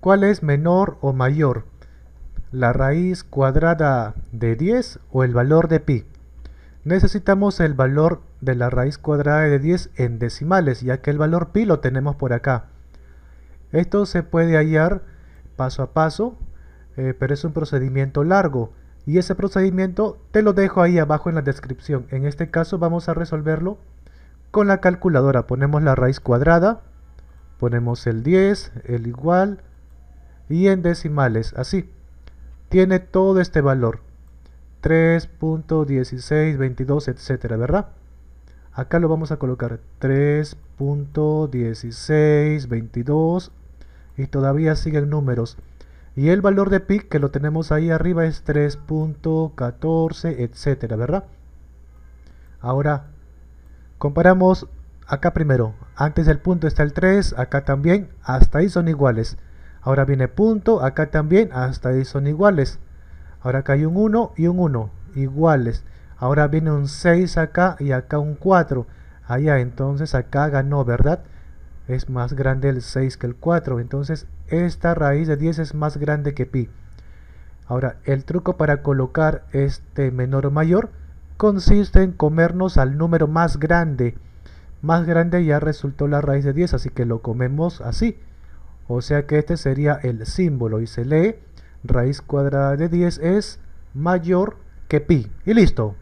¿Cuál es menor o mayor? ¿La raíz cuadrada de 10 o el valor de pi? Necesitamos el valor de la raíz cuadrada de 10 en decimales, ya que el valor pi lo tenemos por acá. Esto se puede hallar paso a paso, eh, pero es un procedimiento largo. Y ese procedimiento te lo dejo ahí abajo en la descripción. En este caso vamos a resolverlo con la calculadora. Ponemos la raíz cuadrada, ponemos el 10, el igual, y en decimales así. Tiene todo este valor. 3.16, 22, etcétera, ¿verdad? Acá lo vamos a colocar 3.1622, y todavía siguen números. Y el valor de pi que lo tenemos ahí arriba es 3.14, etcétera, ¿verdad? Ahora, comparamos acá primero. Antes del punto está el 3, acá también. Hasta ahí son iguales. Ahora viene punto, acá también, hasta ahí son iguales. Ahora acá hay un 1 y un 1, iguales. Ahora viene un 6 acá y acá un 4. Allá, entonces acá ganó, ¿verdad? Es más grande el 6 que el 4. Entonces esta raíz de 10 es más grande que pi. Ahora, el truco para colocar este menor o mayor consiste en comernos al número más grande. Más grande ya resultó la raíz de 10, así que lo comemos así. O sea que este sería el símbolo y se lee raíz cuadrada de 10 es mayor que pi. Y listo.